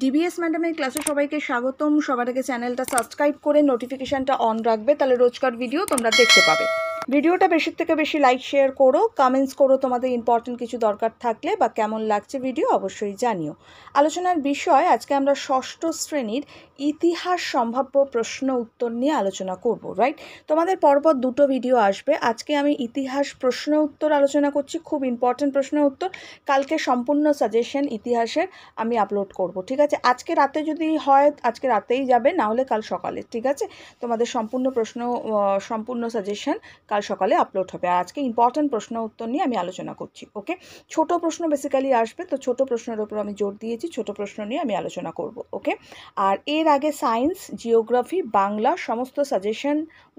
DBS ম্যাডামের ক্লাসে সবাইকে স্বাগতম সবার আগে চ্যানেলটা সাবস্ক্রাইব করে নোটিফিকেশানটা অন রাখবে তাহলে রোজকার ভিডিও তোমরা দেখতে পাবে ভিডিওটা বেশি থেকে বেশি লাইক শেয়ার করো কমেন্টস করো তোমাদের ইম্পর্টেন্ট কিছু দরকার থাকলে বা কেমন লাগছে ভিডিও অবশ্যই জানিও আলোচনার বিষয় আজকে আমরা ষষ্ঠ শ্রেণীর ইতিহাস সম্ভাব্য প্রশ্ন উত্তর নিয়ে আলোচনা করব রাইট তোমাদের পরপর দুটো ভিডিও আসবে আজকে আমি ইতিহাস প্রশ্ন উত্তর আলোচনা করছি খুব ইম্পর্টেন্ট প্রশ্ন উত্তর কালকে সম্পূর্ণ সাজেশন ইতিহাসের আমি আপলোড করব ঠিক আছে আজকে রাতে যদি হয় আজকে রাতেই যাবে না হলে কাল সকালে ঠিক আছে তোমাদের সম্পূর্ণ প্রশ্ন সম্পূর্ণ সাজেশন কাল সকালে আপলোড হবে আর আজকে ইম্পর্ট্যান্ট প্রশ্ন উত্তর নিয়ে আমি আলোচনা করছি ওকে ছোট প্রশ্ন বেসিক্যালি আসবে তো ছোট প্রশ্নের ওপর আমি জোর দিয়েছি ছোট প্রশ্ন নিয়ে আমি আলোচনা করব ওকে আর এর আগে সায়েন্স জিওগ্রাফি বাংলা সমস্ত সাজেশন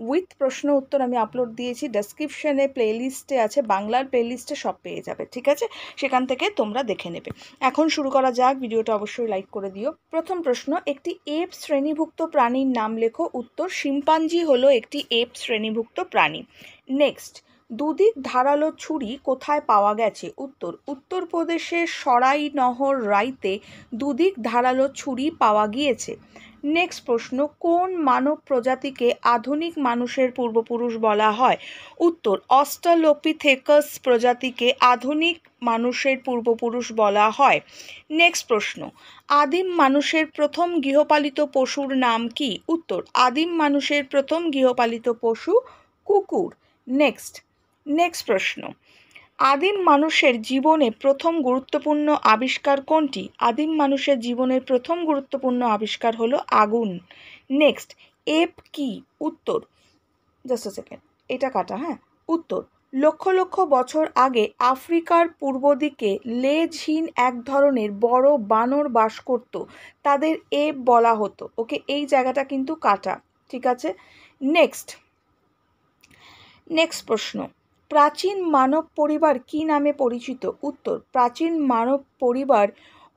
উইথ প্রশ্ন উত্তর আমি আপলোড দিয়েছি ডেসক্রিপশনে প্লেলিস্টে আছে বাংলার প্লেলিস্টে সব পেয়ে যাবে ঠিক আছে সেখান থেকে তোমরা দেখে নেবে এখন শুরু করা যাক ভিডিওটা অবশ্যই লাইক করে দিও প্রথম প্রশ্ন একটি এপ শ্রেণীভুক্ত প্রাণীর নাম লেখো উত্তর শিম্পাঞ্জি হলো একটি এপ শ্রেণীভুক্ত প্রাণী নেক্সট দুদিক ধারালো ছুরি কোথায় পাওয়া গেছে উত্তর উত্তরপ্রদেশের সরাইনহর রাইতে দুদিক ধারালো ছুরি পাওয়া গিয়েছে নেক্সট প্রশ্ন কোন মানব প্রজাতিকে আধুনিক মানুষের পূর্বপুরুষ বলা হয় উত্তর অস্টালোপিথেকাস প্রজাতিকে আধুনিক মানুষের পূর্বপুরুষ বলা হয় নেক্সট প্রশ্ন আদিম মানুষের প্রথম গৃহপালিত পশুর নাম কি উত্তর আদিম মানুষের প্রথম গৃহপালিত পশু কুকুর নেক্সট নেক্সট প্রশ্ন আদিম মানুষের জীবনে প্রথম গুরুত্বপূর্ণ আবিষ্কার কোনটি আদিম মানুষের জীবনের প্রথম গুরুত্বপূর্ণ আবিষ্কার হলো আগুন নেক্সট এপ কি উত্তর জাস্ট সেকেন্ড এটা কাটা হ্যাঁ উত্তর লক্ষ লক্ষ বছর আগে আফ্রিকার পূর্ব দিকে লেজহীন এক ধরনের বড় বানর বাস করত তাদের এপ বলা হতো ওকে এই জায়গাটা কিন্তু কাটা ঠিক আছে নেক্সট নেক্সট প্রশ্ন প্রাচীন মানব পরিবার কি নামে পরিচিত উত্তর প্রাচীন মানব পরিবার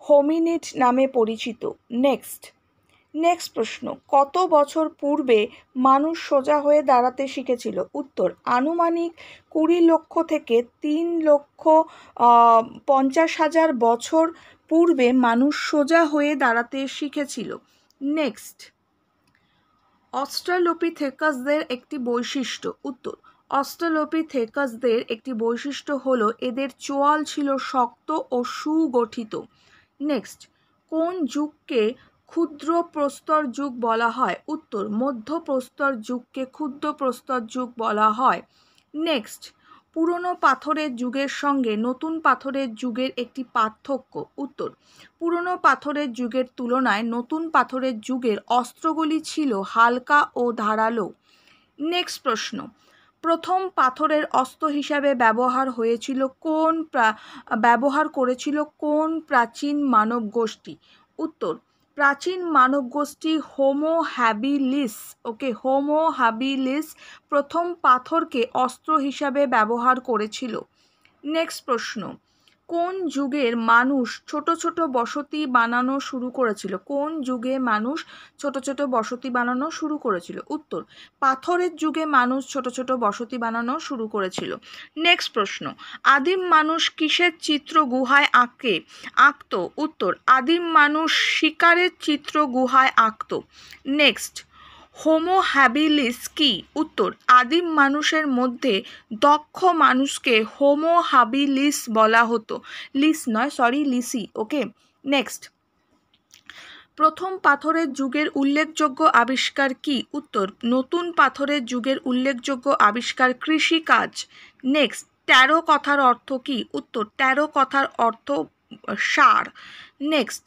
হোমিনিট নামে পরিচিত নেক্সট নেক্সট প্রশ্ন কত বছর পূর্বে মানুষ সোজা হয়ে দাঁড়াতে শিখেছিল উত্তর আনুমানিক কুড়ি লক্ষ থেকে তিন লক্ষ পঞ্চাশ হাজার বছর পূর্বে মানুষ সোজা হয়ে দাঁড়াতে শিখেছিল নেক্সট অস্ট্রালোপিথেকাসদের একটি বৈশিষ্ট্য উত্তর অস্ট্রালোপিথেকাসদের একটি বৈশিষ্ট্য হল এদের চোয়াল ছিল শক্ত ও সুগঠিত নেক্সট কোন যুগকে ক্ষুদ্র প্রস্তর যুগ বলা হয় উত্তর মধ্য প্রস্তর যুগকে ক্ষুদ্র প্রস্তর যুগ বলা হয় নেক্সট পুরনো পাথরের যুগের সঙ্গে নতুন পাথরের যুগের একটি পার্থক্য উত্তর পুরনো পাথরের যুগের তুলনায় নতুন পাথরের যুগের অস্ত্রগুলি ছিল হালকা ও ধারালো নেক্সট প্রশ্ন প্রথম পাথরের অস্ত্র হিসাবে ব্যবহার হয়েছিল কোন ব্যবহার করেছিল কোন প্রাচীন মানব গোষ্ঠী উত্তর প্রাচীন মানব গোষ্ঠী Homo habilis okay Homo habilis প্রথম পাথরকে অস্ত্র হিসাবে ব্যবহার করেছিল নেক্সট প্রশ্ন কোন যুগের মানুষ ছোট ছোট বসতি বানানো শুরু করেছিল কোন যুগে মানুষ ছোট ছোট বসতি বানানো শুরু করেছিল উত্তর পাথরের যুগে মানুষ ছোট ছোট বসতি বানানো শুরু করেছিল নেক্সট প্রশ্ন আদিম মানুষ কিসের চিত্র গুহায় আঁকে আঁকত উত্তর আদিম মানুষ শিকারের চিত্র গুহায় আঁকত নেক্সট হোমো হ্যাবিলিস কি উত্তর আদিম মানুষের মধ্যে দক্ষ মানুষকে হোমো হাবিলিস বলা হতো লিস নয় সরি লিসি ওকে নেক্সট প্রথম পাথরের যুগের উল্লেখযোগ্য আবিষ্কার কি উত্তর নতুন পাথরের যুগের উল্লেখযোগ্য আবিষ্কার কৃষিকাজ নেক্সট তেরো কথার অর্থ কি উত্তর তেরো কথার অর্থ সার নেক্সট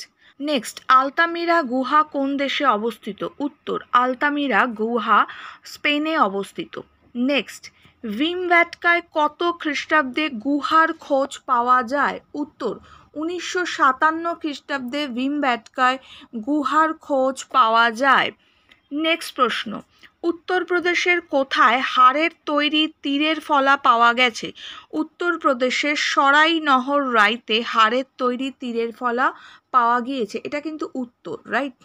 নেক্সট আলতামিরা গুহা কোন দেশে অবস্থিত উত্তর আলতামিরা গুহা স্পেনে অবস্থিত নেক্সট ভিমভ্যাটকায় কত খ্রিস্টাব্দে গুহার খোঁজ পাওয়া যায় উত্তর উনিশশো সাতান্ন খ্রিস্টাব্দে ভিমভ্যাটকায় গুহার খোঁজ পাওয়া যায় নেক্সট প্রশ্ন উত্তরপ্রদেশের কোথায় হাড়ের তৈরি তীরের ফলা পাওয়া গেছে উত্তরপ্রদেশের সরাই নহর রাইতে হাড়ের তৈরি তীরের ফলা পাওয়া গিয়েছে এটা কিন্তু উত্তর রাইট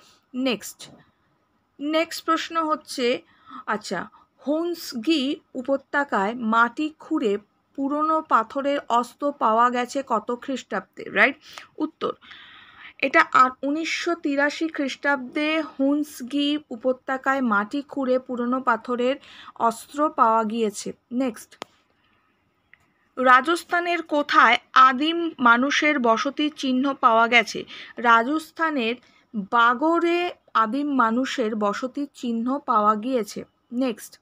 নেক্সট নেক্সট প্রশ্ন হচ্ছে আচ্ছা হোন্সগি উপত্যকায় মাটি খুঁড়ে পুরনো পাথরের অস্ত্র পাওয়া গেছে কত খ্রিস্টাব্দে রাইট উত্তর এটা উনিশশো তিরাশি খ্রিস্টাব্দে হুন্সগি উপত্যকায় মাটি খুঁড়ে পুরনো পাথরের অস্ত্র পাওয়া গিয়েছে নেক্সট রাজস্থানের কোথায় আদিম মানুষের বসতির চিহ্ন পাওয়া গেছে রাজস্থানের বাগরে আদিম মানুষের বসতির চিহ্ন পাওয়া গিয়েছে নেক্সট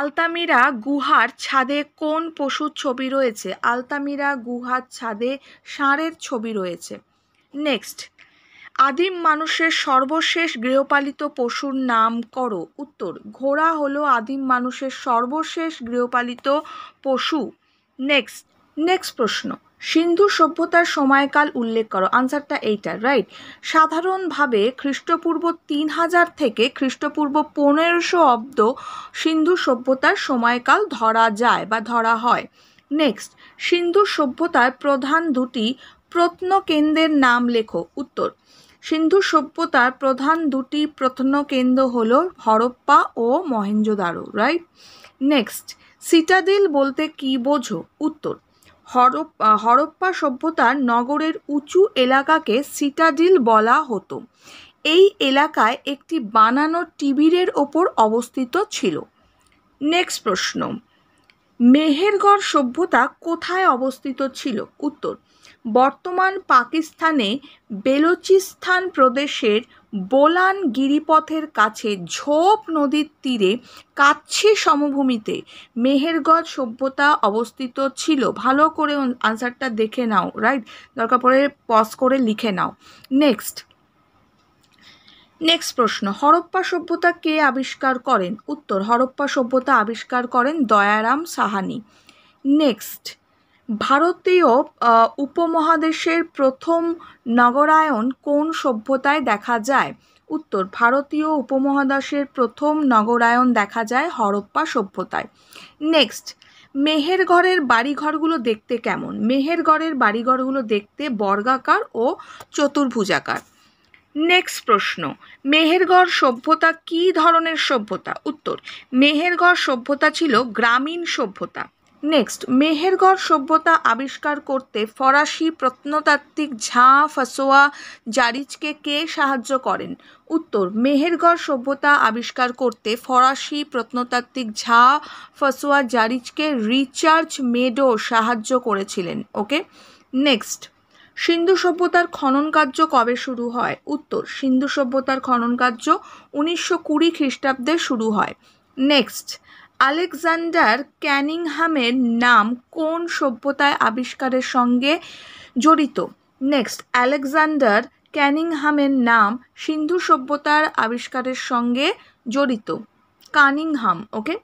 আলতামিরা গুহার ছাদে কোন পশুর ছবি রয়েছে আলতামিরা গুহার ছাদে ষাঁড়ের ছবি রয়েছে নেক্সট আদিম মানুষের সর্বশেষ গৃহপালিত পশুর নাম করো উত্তর ঘোড়া হলো আদিম মানুষের সর্বশেষ গৃহপালিত পশু নেক্সট নেক্সট প্রশ্ন সিন্ধু সভ্যতার সময়কাল উল্লেখ করো আনসারটা এইটা রাইট সাধারণভাবে খ্রিস্টপূর্ব তিন হাজার থেকে খ্রিস্টপূর্ব পনেরোশো অব্দ সিন্ধু সভ্যতার সময়কাল ধরা যায় বা ধরা হয় নেক্সট সিন্ধু সভ্যতার প্রধান দুটি প্রত্নকেন্দ্রের নাম লেখো উত্তর সিন্ধু সভ্যতার প্রধান দুটি প্রত্নকেন্দ্র হল হরপ্পা ও মহেঞ্জোদারো রাইট নেক্সট সিটাদিল বলতে কি বোঝো উত্তর হরপ্পা সভ্যতার নগরের উঁচু এলাকাকে সিটাডিল বলা হতো এই এলাকায় একটি বানানো টিবিরের ওপর অবস্থিত ছিল নেক্সট প্রশ্ন মেহেরগড় সভ্যতা কোথায় অবস্থিত ছিল উত্তর বর্তমান পাকিস্তানে বেলুচিস্তান প্রদেশের বোলান গিরিপথের কাছে ঝোপ নদীর তীরে কাচ্ছি সমভূমিতে মেহেরগড় সভ্যতা অবস্থিত ছিল ভালো করে আনসারটা দেখে নাও রাইট দরকার পড়ে পজ করে লিখে নাও নেক্সট নেক্সট প্রশ্ন হরপ্পা সভ্যতা কে আবিষ্কার করেন উত্তর হরপ্পা সভ্যতা আবিষ্কার করেন দয়ারাম সাহানি নেক্সট ভারতীয় উপমহাদেশের প্রথম নগরায়ন কোন সভ্যতায় দেখা যায় উত্তর ভারতীয় উপমহাদেশের প্রথম নগরায়ন দেখা যায় হরপ্পা সভ্যতায় নেক্সট মেহেরগড়ের বাড়িঘরগুলো দেখতে কেমন মেহেরগড়ের বাড়িঘরগুলো দেখতে বর্গাকার ও চতুর্ভুজাকার নেক্সট প্রশ্ন মেহেরগড় সভ্যতা কি ধরনের সভ্যতা উত্তর মেহেরগড় সভ্যতা ছিল গ্রামীণ সভ্যতা নেক্সট মেহেরগড় সভ্যতা আবিষ্কার করতে ফরাসি প্রত্নতাত্ত্বিক ঝাঁ ফসোয়া জারিজকে কে সাহায্য করেন উত্তর মেহেরগড় সভ্যতা আবিষ্কার করতে ফরাসি প্রত্নতাত্ত্বিক ঝা ফাসোয়া জারিজকে রিচার্জ মেডো সাহায্য করেছিলেন ওকে নেক্সট সিন্ধু সভ্যতার খনন কার্য কবে শুরু হয় উত্তর সিন্ধু সভ্যতার খনন কার্য উনিশশো কুড়ি খ্রিস্টাব্দে শুরু হয় নেক্সট আলেকজান্ডার ক্যানিংহামের নাম কোন সভ্যতায় আবিষ্কারের সঙ্গে জড়িত নেক্সট আলেকজান্ডার ক্যানিংহামের নাম সিন্ধু সভ্যতার আবিষ্কারের সঙ্গে জড়িত কানিংহাম ওকে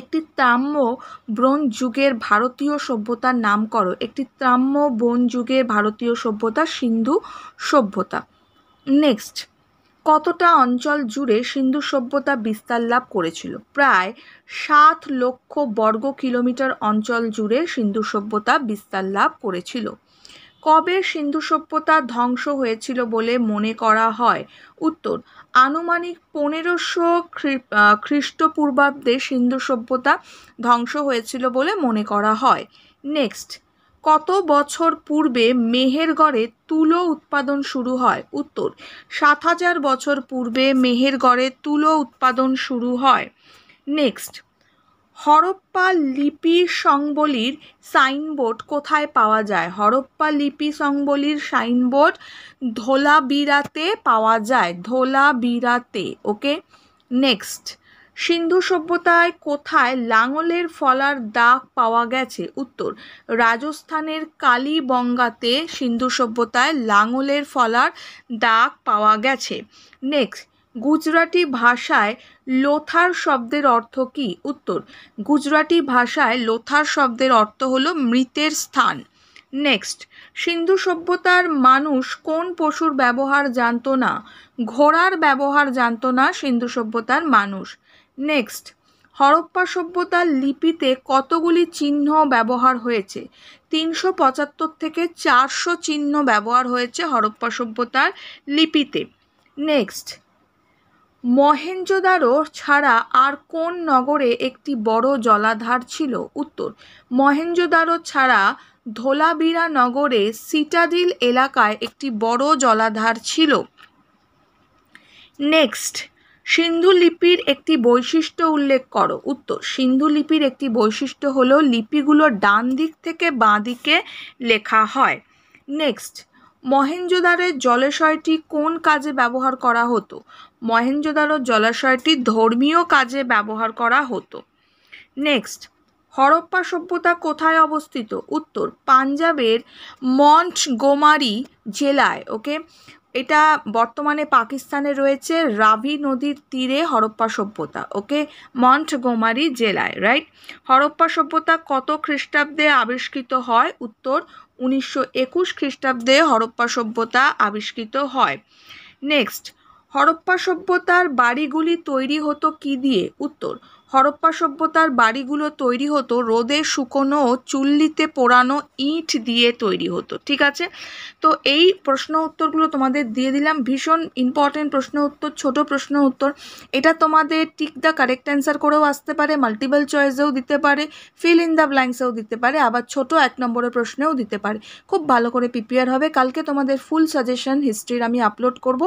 একটি ত্রাম্য ব্রোঞ্জ যুগের ভারতীয় সভ্যতার নাম করো একটি ত্রাম্য ব্রোঞ্জ যুগের ভারতীয় সভ্যতা সিন্ধু সভ্যতা নেক্সট কতটা অঞ্চল জুড়ে সিন্ধু সভ্যতা বিস্তার লাভ করেছিল প্রায় সাত লক্ষ বর্গ কিলোমিটার অঞ্চল জুড়ে সিন্ধু সভ্যতা বিস্তার লাভ করেছিল কবে সিন্ধু সভ্যতা ধ্বংস হয়েছিল বলে মনে করা হয় উত্তর আনুমানিক পনেরোশো খ্রিস্টপূর্বাব্দে সিন্ধু সভ্যতা ধ্বংস হয়েছিল বলে মনে করা হয় নেক্সট কত বছর পূর্বে মেহেরগড়ে তুলো উৎপাদন শুরু হয় উত্তর সাত হাজার বছর পূর্বে মেহেরগড়ে তুলো উৎপাদন শুরু হয় নেক্সট হরপ্পা লিপি সংবলির সাইনবোর্ড কোথায় পাওয়া যায় হরপ্পা লিপি সংবলির সাইনবোর্ড বিরাতে পাওয়া যায় বিরাতে ওকে নেক্সট সিন্ধু সভ্যতায় কোথায় লাঙলের ফলার দাগ পাওয়া গেছে উত্তর রাজস্থানের কালীবঙ্গাতে সিন্ধু সভ্যতায় লাঙলের ফলার দাগ পাওয়া গেছে নেক্সট গুজরাটি ভাষায় লোথার শব্দের অর্থ কি উত্তর গুজরাটি ভাষায় লোথার শব্দের অর্থ হলো মৃতের স্থান নেক্সট সিন্ধু সভ্যতার মানুষ কোন পশুর ব্যবহার জানত না ঘোড়ার ব্যবহার জানত না সিন্ধু সভ্যতার মানুষ নেক্সট হরপ্পা সভ্যতার লিপিতে কতগুলি চিহ্ন ব্যবহার হয়েছে তিনশো পঁচাত্তর থেকে চারশো চিহ্ন ব্যবহার হয়েছে হরপ্পা সভ্যতার লিপিতে নেক্সট মহেঞ্জোদারো ছাড়া আর কোন নগরে একটি বড় জলাধার ছিল উত্তর মহেঞ্জোদারো ছাড়া ধোলাবিরা নগরে সিটাডিল এলাকায় একটি বড় জলাধার ছিল নেক্সট সিন্ধু লিপির একটি বৈশিষ্ট্য উল্লেখ করো উত্তর সিন্ধু লিপির একটি বৈশিষ্ট্য হলো লিপিগুলো ডান দিক থেকে বাঁ দিকে লেখা হয় নেক্সট মহেঞ্জোদারের জলাশয়টি কোন কাজে ব্যবহার করা হতো মহেঞ্জোদারো জলাশয়টি ধর্মীয় কাজে ব্যবহার করা হতো নেক্সট হরপ্পা সভ্যতা কোথায় অবস্থিত উত্তর পাঞ্জাবের মন্ট গোমারি জেলায় ওকে এটা বর্তমানে পাকিস্তানে রয়েছে রাভি নদীর তীরে হরপ্পা সভ্যতা ওকে মন্ট গোমারি জেলায় রাইট হরপ্পা সভ্যতা কত খ্রিস্টাব্দে আবিষ্কৃত হয় উত্তর উনিশশো একুশ খ্রিস্টাব্দে হরপ্পা সভ্যতা আবিষ্কৃত হয় নেক্সট হরপ্পা সভ্যতার বাড়িগুলি তৈরি হতো কি দিয়ে উত্তর হরপ্পা সভ্যতার বাড়িগুলো তৈরি হতো রোদে শুকনো চুল্লিতে পোড়ানো ইট দিয়ে তৈরি হতো ঠিক আছে তো এই প্রশ্ন উত্তরগুলো তোমাদের দিয়ে দিলাম ভীষণ ইম্পর্টেন্ট প্রশ্ন উত্তর ছোট প্রশ্ন উত্তর এটা তোমাদের টিক দ্য কারেক্ট অ্যান্সার করেও আসতে পারে মাল্টিপল চয়েসেও দিতে পারে ফিল ইন দ্য ব্ল্যাঙ্কসেও দিতে পারে আবার ছোট এক নম্বরের প্রশ্নেও দিতে পারে খুব ভালো করে প্রিপেয়ার হবে কালকে তোমাদের ফুল সাজেশন হিস্ট্রির আমি আপলোড করব